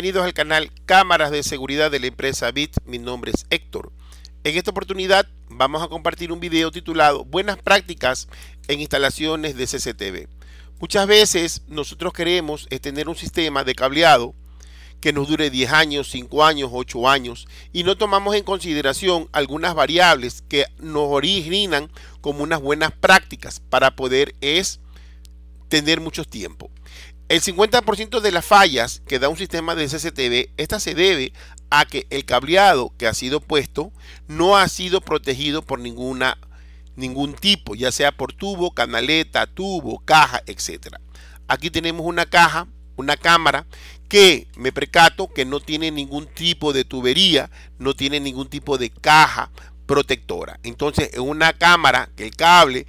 Bienvenidos al canal Cámaras de Seguridad de la empresa BIT. Mi nombre es Héctor. En esta oportunidad vamos a compartir un video titulado Buenas prácticas en instalaciones de CCTV. Muchas veces nosotros queremos tener un sistema de cableado que nos dure 10 años, 5 años, 8 años y no tomamos en consideración algunas variables que nos originan como unas buenas prácticas para poder es tener mucho tiempo. El 50% de las fallas que da un sistema de CCTV, esta se debe a que el cableado que ha sido puesto no ha sido protegido por ninguna, ningún tipo, ya sea por tubo, canaleta, tubo, caja, etc. Aquí tenemos una caja, una cámara que me precato que no tiene ningún tipo de tubería, no tiene ningún tipo de caja protectora. Entonces, en una cámara que el cable,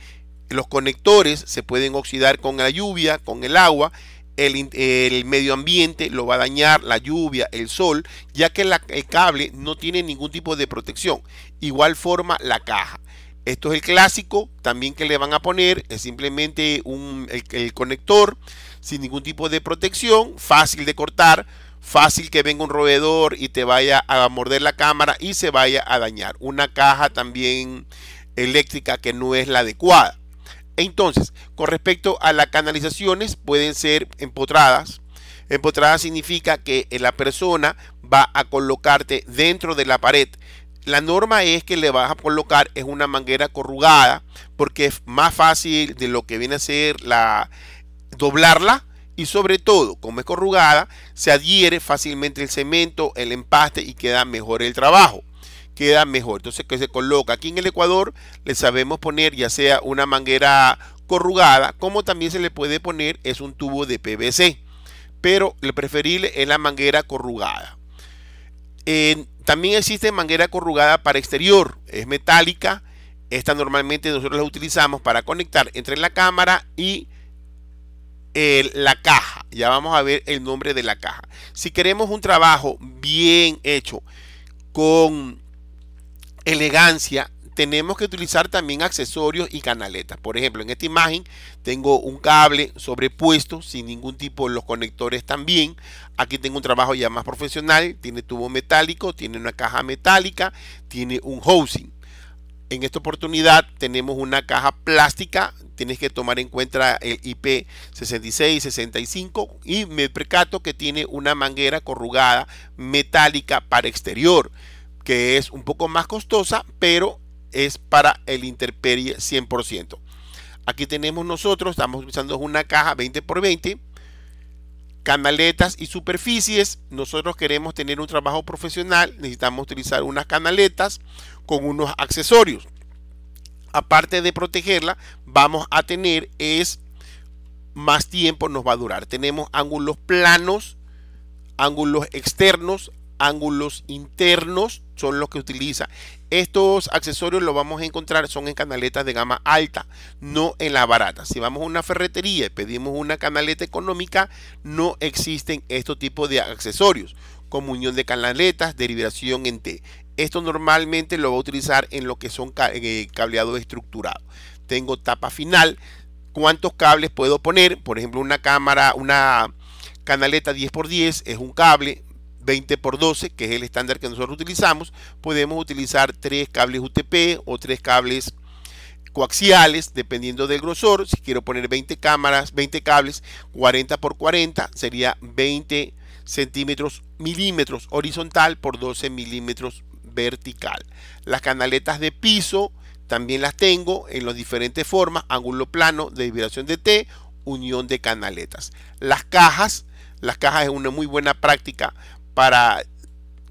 los conectores se pueden oxidar con la lluvia, con el agua el, medio ambiente lo va a dañar la lluvia, el sol, ya que el cable no tiene ningún tipo de protección. Igual forma la caja. Esto es el clásico, también que le van a poner, es simplemente el conector sin ningún tipo de protección, fácil de cortar, fácil que venga un roedor y te vaya a morder la cámara y se vaya a dañar. Una caja también eléctrica que no es la adecuada. Entonces, con respecto a las canalizaciones, pueden ser empotradas. Empotrada significa que eh, la persona va a colocarte dentro de la pared. La norma es que le vas a colocar es una manguera corrugada porque es más fácil de lo que viene a ser la doblarla y sobre todo, como es corrugada, se adhiere fácilmente el cemento, el empaste y queda mejor el trabajo queda mejor. Entonces que se coloca aquí en el Ecuador, le sabemos poner ya sea una manguera corrugada, como también se le puede poner es un tubo de PVC, pero lo preferible es la manguera corrugada. también existe manguera corrugada para exterior, es metálica, esta normalmente nosotros la utilizamos para conectar entre la cámara y la caja. Ya vamos a ver el nombre de la caja. Si queremos un trabajo bien hecho con elegancia tenemos que utilizar también accesorios y canaletas. Por ejemplo, en esta imagen tengo un cable sobrepuesto sin ningún tipo de los conectores también. Aquí tengo un trabajo ya más profesional, tiene tubo metálico, tiene una caja metálica, tiene un housing. En esta oportunidad tenemos una caja plástica, tienes que tomar en cuenta el IP6665 y me precato que tiene una manguera corrugada metálica para exterior que es un poco más costosa, pero es para el interperie 100%. Aquí tenemos nosotros, estamos usando una caja 20 por 20 canaletas y superficies. Nosotros queremos tener un trabajo profesional, necesitamos utilizar unas canaletas con unos accesorios. Aparte de protegerla, vamos a tener es más tiempo nos va a durar. Tenemos ángulos planos, ángulos externos, ángulos internos son los que utiliza. Estos accesorios los vamos a encontrar, son en canaletas de gama alta, no en la barata. Si vamos a una ferretería y pedimos una canaleta económica, no existen estos tipos de accesorios. como unión de canaletas, derivación en T. Esto normalmente lo va a utilizar en lo que son eh, cableado estructurado Tengo tapa final. ¿Cuántos cables puedo poner? Por ejemplo, una cámara, una canaleta 10x10 es un cable 20 por 12, que es el estándar que nosotros utilizamos, podemos utilizar tres cables UTP o tres cables coaxiales, dependiendo del grosor. Si quiero poner 20 cámaras, 20 cables, 40 por 40 sería 20 centímetros milímetros horizontal por 12 milímetros vertical. Las canaletas de piso también las tengo en las diferentes formas, ángulo plano, de vibración de T, unión de canaletas. Las cajas, las cajas es una muy buena práctica para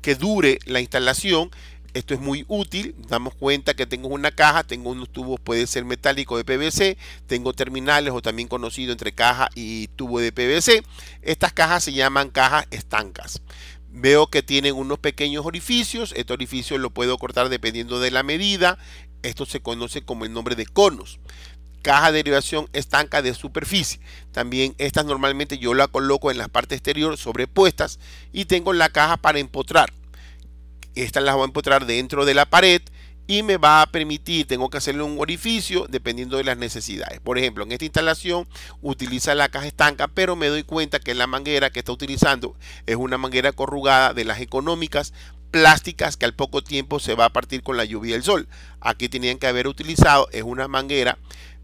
que dure la instalación. Esto es muy útil, damos cuenta que tengo una caja, tengo unos tubos, puede ser metálico de PVC, tengo terminales o también conocido entre caja y tubo de PVC. Estas cajas se llaman cajas estancas. Veo que tienen unos pequeños orificios, este orificio lo puedo cortar dependiendo de la medida, esto se conoce como el nombre de conos caja de derivación estanca de superficie. También estas normalmente yo la coloco en la parte exterior sobrepuestas y tengo la caja para empotrar. Estas las voy a empotrar dentro de la pared y me va a permitir, tengo que hacerle un orificio dependiendo de las necesidades. Por ejemplo, en esta instalación utiliza la caja estanca, pero me doy cuenta que la manguera que está utilizando es una manguera corrugada de las económicas plásticas que al poco tiempo se va a partir con la lluvia y el sol. Aquí tenían que haber utilizado es una manguera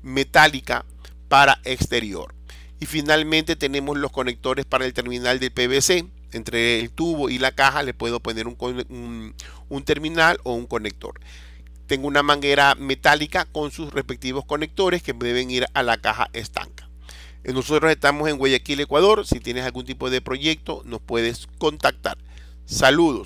metálica para exterior. Y finalmente tenemos los conectores para el terminal del PVC. Entre el tubo y la caja le puedo poner un, un terminal o un conector. Tengo una manguera metálica con sus respectivos conectores que deben ir a la caja estanca. Eh, nosotros estamos en Guayaquil, Ecuador. Si tienes algún tipo de proyecto, nos puedes contactar. Saludos.